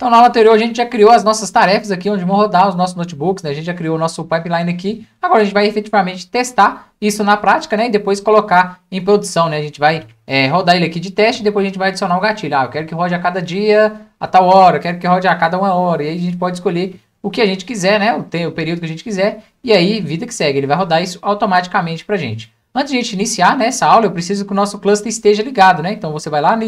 Então, na aula anterior, a gente já criou as nossas tarefas aqui, onde vão rodar os nossos notebooks, né? A gente já criou o nosso pipeline aqui. Agora, a gente vai efetivamente testar isso na prática, né? E depois colocar em produção, né? A gente vai é, rodar ele aqui de teste e depois a gente vai adicionar o gatilho. Ah, eu quero que rode a cada dia, a tal hora, eu quero que rode a cada uma hora. E aí a gente pode escolher o que a gente quiser, né? O, tempo, o período que a gente quiser. E aí, vida que segue. Ele vai rodar isso automaticamente pra gente. Antes de a gente iniciar nessa né, aula, eu preciso que o nosso cluster esteja ligado, né? Então, você vai lá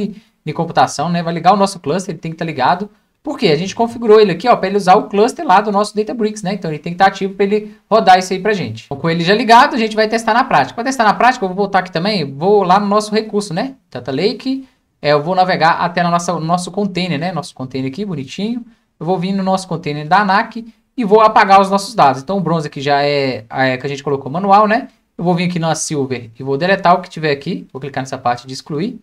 em computação, né? Vai ligar o nosso cluster, ele tem que estar tá ligado porque a gente configurou ele aqui, ó, para ele usar o cluster lá do nosso Databricks, né? Então ele tem que estar ativo para ele rodar isso aí para gente. Então, com ele já ligado, a gente vai testar na prática. Para testar na prática, eu vou voltar aqui também, vou lá no nosso recurso, né? Data Lake, é, eu vou navegar até no nosso, nosso container, né? Nosso container aqui, bonitinho. Eu vou vir no nosso container da ANAC e vou apagar os nossos dados. Então o bronze aqui já é, é que a gente colocou manual, né? Eu vou vir aqui na Silver e vou deletar o que tiver aqui. Vou clicar nessa parte de excluir.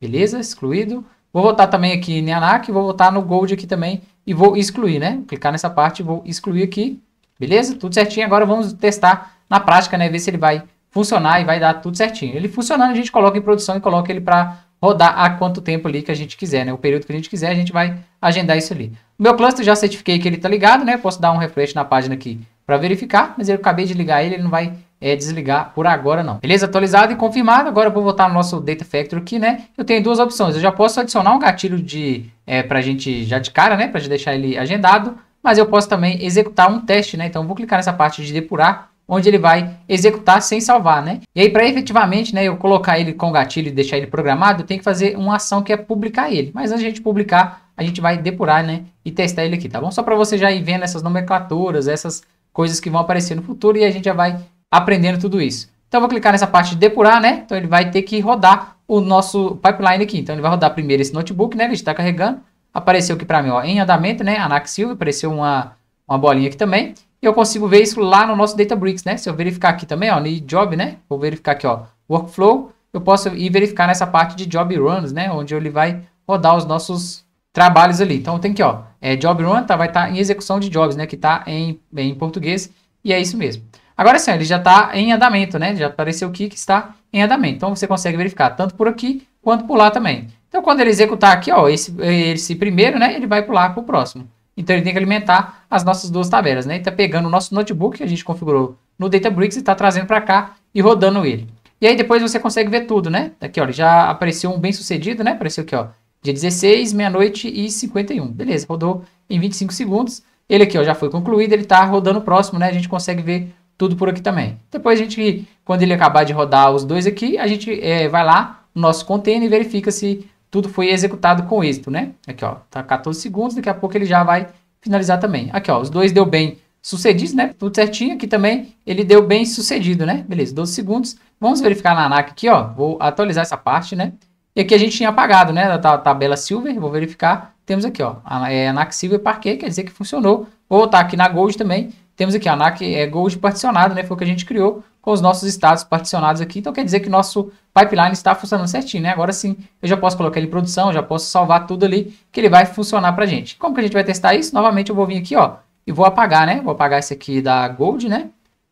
Beleza, excluído. Vou voltar também aqui em Nianak, vou voltar no Gold aqui também e vou excluir, né? Clicar nessa parte, e vou excluir aqui, beleza? Tudo certinho. Agora vamos testar na prática, né? Ver se ele vai funcionar e vai dar tudo certinho. Ele funcionando, a gente coloca em produção e coloca ele para rodar a quanto tempo ali que a gente quiser, né? O período que a gente quiser, a gente vai agendar isso ali. O meu cluster já certifiquei que ele está ligado, né? Posso dar um refresh na página aqui para verificar, mas eu acabei de ligar ele, ele não vai é, desligar por agora não. Beleza? Atualizado e confirmado. Agora eu vou voltar no nosso Data Factory aqui, né? Eu tenho duas opções. Eu já posso adicionar um gatilho de, é, pra gente já de cara, né? Pra deixar ele agendado. Mas eu posso também executar um teste, né? Então vou clicar nessa parte de depurar onde ele vai executar sem salvar, né? E aí para efetivamente, né, eu colocar ele com gatilho e deixar ele programado, eu tenho que fazer uma ação que é publicar ele. Mas antes de a gente publicar, a gente vai depurar, né, e testar ele aqui, tá bom? Só para você já ir vendo essas nomenclaturas, essas coisas que vão aparecer no futuro e a gente já vai aprendendo tudo isso. Então eu vou clicar nessa parte de depurar, né? Então ele vai ter que rodar o nosso pipeline aqui. Então ele vai rodar primeiro esse notebook, né? Ele está carregando. Apareceu aqui para mim, ó, em andamento, né? Anax Silva, apareceu uma, uma bolinha aqui também. E eu consigo ver isso lá no nosso Databricks, né? Se eu verificar aqui também, ó, no job, né? Vou verificar aqui, ó, workflow. Eu posso ir verificar nessa parte de job runs, né? Onde ele vai rodar os nossos trabalhos ali. Então tem aqui, ó, é job run, tá, vai estar tá em execução de jobs, né? Que está em, em português. E é isso mesmo. Agora sim, ele já está em andamento, né? Já apareceu aqui que está em andamento. Então, você consegue verificar tanto por aqui quanto por lá também. Então, quando ele executar aqui, ó, esse, esse primeiro, né? Ele vai pular para o próximo. Então, ele tem que alimentar as nossas duas tabelas, né? Ele está pegando o nosso notebook que a gente configurou no Databricks e está trazendo para cá e rodando ele. E aí, depois você consegue ver tudo, né? Aqui, ó, já apareceu um bem-sucedido, né? Apareceu aqui, ó, dia 16, meia-noite e 51. Beleza, rodou em 25 segundos. Ele aqui, ó, já foi concluído, ele está rodando o próximo, né? A gente consegue ver tudo por aqui também. Depois a gente, quando ele acabar de rodar os dois aqui, a gente é, vai lá no nosso container e verifica se tudo foi executado com êxito, né? Aqui, ó, tá 14 segundos, daqui a pouco ele já vai finalizar também. Aqui, ó, os dois deu bem sucedido, né? Tudo certinho, aqui também ele deu bem sucedido, né? Beleza, 12 segundos. Vamos verificar na ANAC aqui, ó, vou atualizar essa parte, né? E aqui a gente tinha apagado, né, da tabela Silver, vou verificar. Temos aqui, ó, a, é, ANAC Silver Parquet, quer dizer que funcionou. Vou voltar aqui na Gold também temos aqui, a ANAC é Gold particionado, né? Foi o que a gente criou com os nossos estados particionados aqui. Então quer dizer que nosso pipeline está funcionando certinho, né? Agora sim, eu já posso colocar ele em produção, já posso salvar tudo ali, que ele vai funcionar para a gente. Como que a gente vai testar isso? Novamente eu vou vir aqui, ó, e vou apagar, né? Vou apagar esse aqui da Gold, né?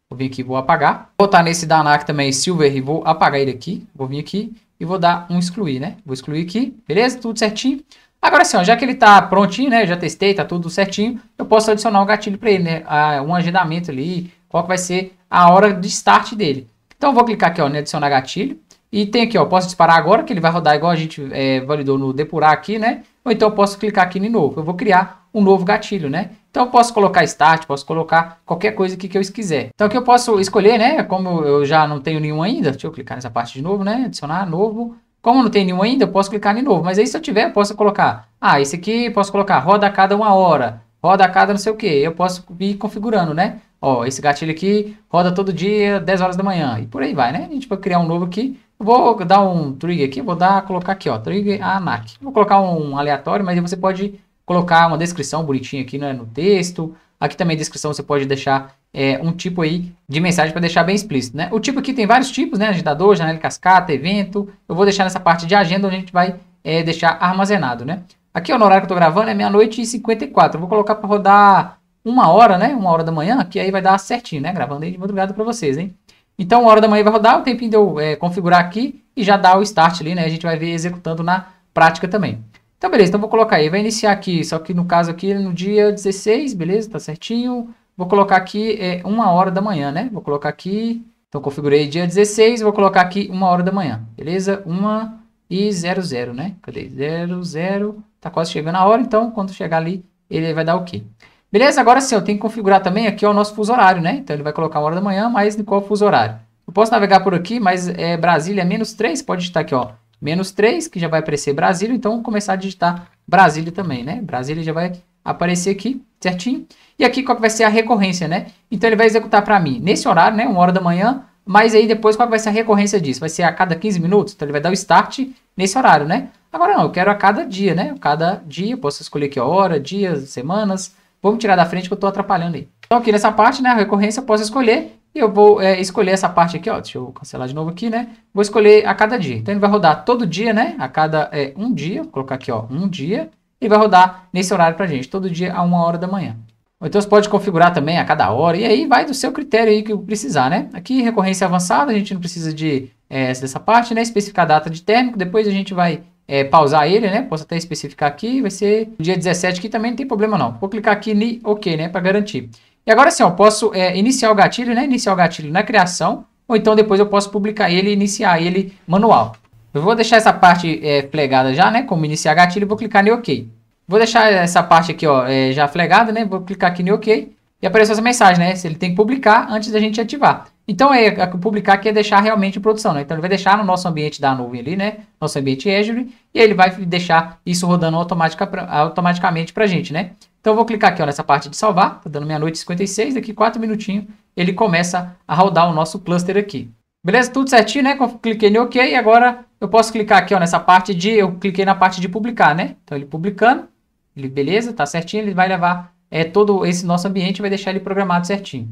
Vou vir aqui, vou apagar. Vou botar nesse da ANAC também, Silver, e vou apagar ele aqui. Vou vir aqui e vou dar um excluir, né? Vou excluir aqui, beleza? Tudo certinho. Agora sim, ó, já que ele está prontinho, né? Já testei, tá tudo certinho. Eu posso adicionar um gatilho para ele, né? Um agendamento ali, qual que vai ser a hora de start dele. Então eu vou clicar aqui, ó, em adicionar gatilho. E tem aqui, ó, posso disparar agora, que ele vai rodar igual a gente é, validou no depurar aqui, né? Ou então eu posso clicar aqui em novo. Eu vou criar um novo gatilho, né? Então eu posso colocar start, posso colocar qualquer coisa aqui que eu quiser. Então aqui eu posso escolher, né? Como eu já não tenho nenhum ainda, deixa eu clicar nessa parte de novo, né? Adicionar novo. Como não tem nenhum ainda, eu posso clicar em novo. Mas aí se eu tiver, eu posso colocar, ah, esse aqui posso colocar roda a cada uma hora, roda a cada não sei o que. Eu posso ir configurando, né? Ó, esse gatilho aqui roda todo dia, 10 horas da manhã. E por aí vai, né? A gente vai criar um novo aqui. Eu vou dar um trigger aqui, vou dar, colocar aqui, ó, trigger ANAC. Vou colocar um aleatório, mas aí você pode colocar uma descrição bonitinha aqui né, no texto. Aqui também descrição você pode deixar é, um tipo aí de mensagem para deixar bem explícito, né? O tipo aqui tem vários tipos, né? Agitador, janela de cascata, evento. Eu vou deixar nessa parte de agenda onde a gente vai é, deixar armazenado, né? Aqui ó, no horário que eu tô gravando é meia-noite e 54. Eu vou colocar para rodar uma hora, né? Uma hora da manhã, que aí vai dar certinho, né? Gravando aí de madrugada para vocês, hein? Então, uma hora da manhã vai rodar, o tempinho de eu é, configurar aqui e já dar o start ali, né? A gente vai ver executando na prática também. Então, beleza, então vou colocar aí, vai iniciar aqui, só que no caso aqui no dia 16, beleza? Tá certinho. Vou colocar aqui é, hora da manhã, né? Vou colocar aqui, então configurei dia 16, vou colocar aqui uma hora da manhã, beleza? uma e 00, né? Cadê? 00, tá quase chegando a hora, então quando chegar ali, ele vai dar o quê? Beleza? Agora sim, eu tenho que configurar também aqui o nosso fuso horário, né? Então ele vai colocar uma hora da manhã, mas em qual fuso horário? Eu posso navegar por aqui, mas é, Brasília é menos 3, pode digitar aqui, ó, menos 3, que já vai aparecer Brasília, então começar a digitar Brasília também, né? Brasília já vai aqui aparecer aqui, certinho. E aqui qual que vai ser a recorrência, né? Então ele vai executar para mim nesse horário, né? Uma hora da manhã. Mas aí depois qual que vai ser a recorrência disso? Vai ser a cada 15 minutos? Então ele vai dar o start nesse horário, né? Agora não, eu quero a cada dia, né? Cada dia, posso escolher aqui a hora, dias, semanas. Vamos tirar da frente que eu estou atrapalhando aí. Então aqui nessa parte, né? A recorrência eu posso escolher. E eu vou é, escolher essa parte aqui, ó. Deixa eu cancelar de novo aqui, né? Vou escolher a cada dia. Então ele vai rodar todo dia, né? A cada é, um dia. Vou colocar aqui, ó. Um dia e vai rodar nesse horário para a gente, todo dia a uma hora da manhã. Ou então você pode configurar também a cada hora, e aí vai do seu critério aí que precisar, né? Aqui, recorrência avançada, a gente não precisa de, é, dessa parte, né? Especificar a data de térmico, depois a gente vai é, pausar ele, né? Posso até especificar aqui, vai ser dia 17 aqui também, não tem problema não. Vou clicar aqui em OK, né? Para garantir. E agora sim, eu posso é, iniciar o gatilho, né? Iniciar o gatilho na criação, ou então depois eu posso publicar ele e iniciar ele manual. Eu vou deixar essa parte é, plegada já, né? Como iniciar gatilho, vou clicar em OK. Vou deixar essa parte aqui, ó, é, já flegada, né? Vou clicar aqui em OK e apareceu essa mensagem, né? Se ele tem que publicar antes da gente ativar. Então, é, publicar aqui é deixar realmente em produção, né? Então, ele vai deixar no nosso ambiente da nuvem ali, né? Nosso ambiente Azure. E ele vai deixar isso rodando automaticamente para a gente, né? Então, eu vou clicar aqui ó, nessa parte de salvar. Tá dando meia-noite e 56. Daqui 4 minutinhos, ele começa a rodar o nosso cluster aqui. Beleza? Tudo certinho, né? Cliquei em OK e agora eu posso clicar aqui ó, nessa parte de... Eu cliquei na parte de publicar, né? Então ele publicando, ele, beleza, tá certinho, ele vai levar é, todo esse nosso ambiente vai deixar ele programado certinho.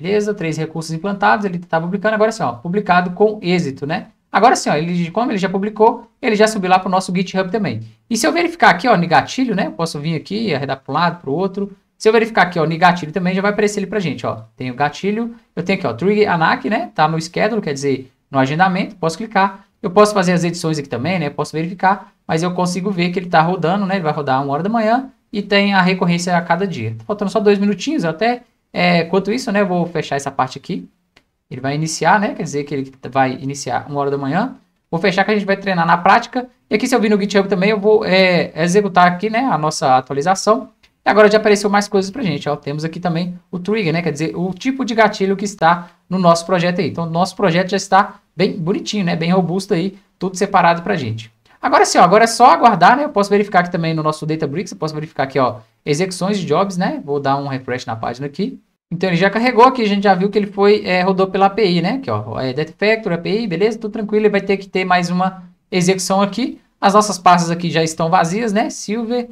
Beleza, três recursos implantados, ele está publicando agora assim, ó, publicado com êxito, né? Agora sim, ó, ele, como ele já publicou, ele já subiu lá para o nosso GitHub também. E se eu verificar aqui, ó, no gatilho, né? Eu posso vir aqui, arredar para um lado, para o outro, se eu verificar aqui, ó, no gatilho também, já vai aparecer ele pra gente, ó. Tem o gatilho, eu tenho aqui, ó, Trigger ANAC, né? Tá no schedule, quer dizer, no agendamento, posso clicar. Eu posso fazer as edições aqui também, né? Posso verificar, mas eu consigo ver que ele tá rodando, né? Ele vai rodar uma hora da manhã e tem a recorrência a cada dia. Tá faltando só dois minutinhos, até... É, enquanto isso, né, eu vou fechar essa parte aqui. Ele vai iniciar, né? Quer dizer que ele vai iniciar uma hora da manhã. Vou fechar que a gente vai treinar na prática. E aqui, se eu vir no GitHub também, eu vou é, executar aqui, né, a nossa atualização. Agora já apareceu mais coisas para gente. Ó. Temos aqui também o trigger, né? Quer dizer, o tipo de gatilho que está no nosso projeto aí. Então, nosso projeto já está bem bonitinho, né? Bem robusto aí, tudo separado para gente. Agora sim, ó, agora é só aguardar, né? Eu posso verificar aqui também no nosso Databricks, eu posso verificar aqui, ó, execuções de jobs, né? Vou dar um refresh na página aqui. Então ele já carregou aqui, a gente já viu que ele foi, é, rodou pela API, né? Aqui, ó, é Data Factory, API, beleza, tudo tranquilo, ele vai ter que ter mais uma execução aqui. As nossas pastas aqui já estão vazias, né? Silver,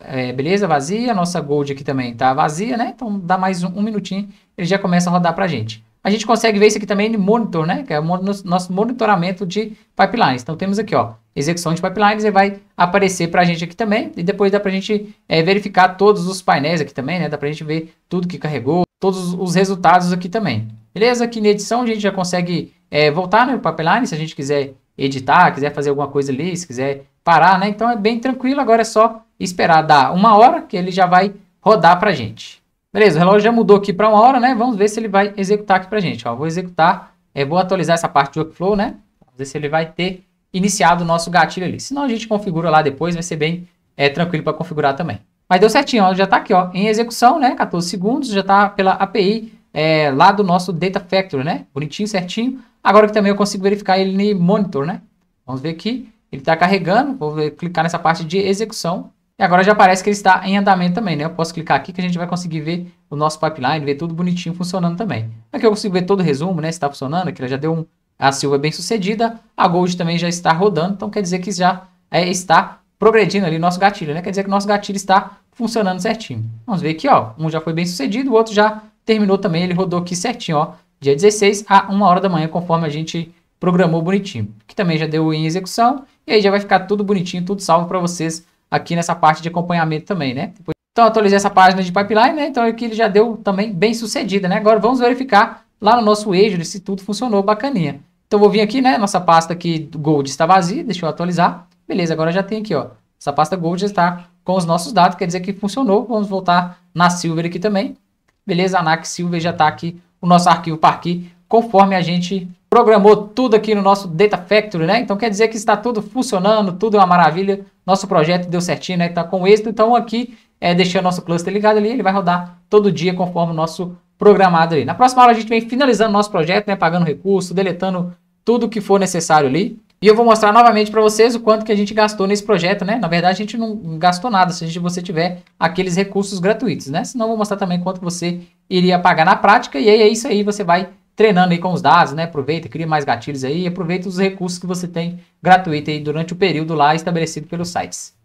é, beleza? Vazia. Nossa Gold aqui também tá vazia, né? Então dá mais um, um, minutinho, ele já começa a rodar pra gente. A gente consegue ver isso aqui também no monitor, né? Que é o nosso monitoramento de pipelines. Então temos aqui, ó, execução de pipelines e vai aparecer pra gente aqui também. E depois dá pra gente é, verificar todos os painéis aqui também, né? Dá pra gente ver tudo que carregou, todos os resultados aqui também. Beleza? Aqui na edição a gente já consegue é, voltar no né, pipeline, se a gente quiser editar, quiser fazer alguma coisa ali, se quiser parar, né? Então é bem tranquilo, agora é só e esperar dar uma hora que ele já vai rodar para a gente. Beleza, o relógio já mudou aqui para uma hora, né? Vamos ver se ele vai executar aqui para a gente. Ó, vou executar, é, vou atualizar essa parte de workflow, né? Vamos ver se ele vai ter iniciado o nosso gatilho ali. Se não, a gente configura lá depois, vai ser bem é, tranquilo para configurar também. Mas deu certinho, ó, já está aqui ó, em execução, né? 14 segundos, já está pela API é, lá do nosso Data Factory, né? Bonitinho, certinho. Agora que também eu consigo verificar ele no monitor, né? Vamos ver aqui, ele está carregando, vou clicar nessa parte de execução. E agora já parece que ele está em andamento também, né? Eu posso clicar aqui que a gente vai conseguir ver o nosso pipeline, ver tudo bonitinho funcionando também. Aqui eu consigo ver todo o resumo, né? Se está funcionando, aqui ela já deu um... A Silva é bem sucedida, a Gold também já está rodando, então quer dizer que já é, está progredindo ali nosso gatilho, né? Quer dizer que nosso gatilho está funcionando certinho. Vamos ver aqui, ó. Um já foi bem sucedido, o outro já terminou também, ele rodou aqui certinho, ó. Dia 16 a 1 hora da manhã, conforme a gente programou bonitinho. Que também já deu em execução, e aí já vai ficar tudo bonitinho, tudo salvo para vocês aqui nessa parte de acompanhamento também, né? então, atualizei essa página de pipeline, né? Então, aqui ele já deu também bem sucedida, né? Agora, vamos verificar lá no nosso Azure se tudo funcionou bacaninha. Então, vou vir aqui, né? Nossa pasta aqui Gold está vazia, deixa eu atualizar. Beleza, agora já tem aqui, ó. Essa pasta Gold já está com os nossos dados, quer dizer que funcionou. Vamos voltar na Silver aqui também. Beleza, a NAC Silver já está aqui, o nosso arquivo para aqui, conforme a gente programou tudo aqui no nosso Data Factory, né? Então quer dizer que está tudo funcionando, tudo é uma maravilha. Nosso projeto deu certinho, né? Está com êxito. Então aqui, é, deixar nosso cluster ligado ali, ele vai rodar todo dia conforme o nosso programado ali. Na próxima aula a gente vem finalizando nosso projeto, né? Pagando recurso, deletando tudo que for necessário ali. E eu vou mostrar novamente para vocês o quanto que a gente gastou nesse projeto, né? Na verdade, a gente não gastou nada se gente, você tiver aqueles recursos gratuitos, né? Senão eu vou mostrar também quanto você iria pagar na prática. E aí é isso aí, você vai treinando aí com os dados, né? Aproveita, cria mais gatilhos aí, aproveita os recursos que você tem gratuito aí durante o período lá estabelecido pelos sites.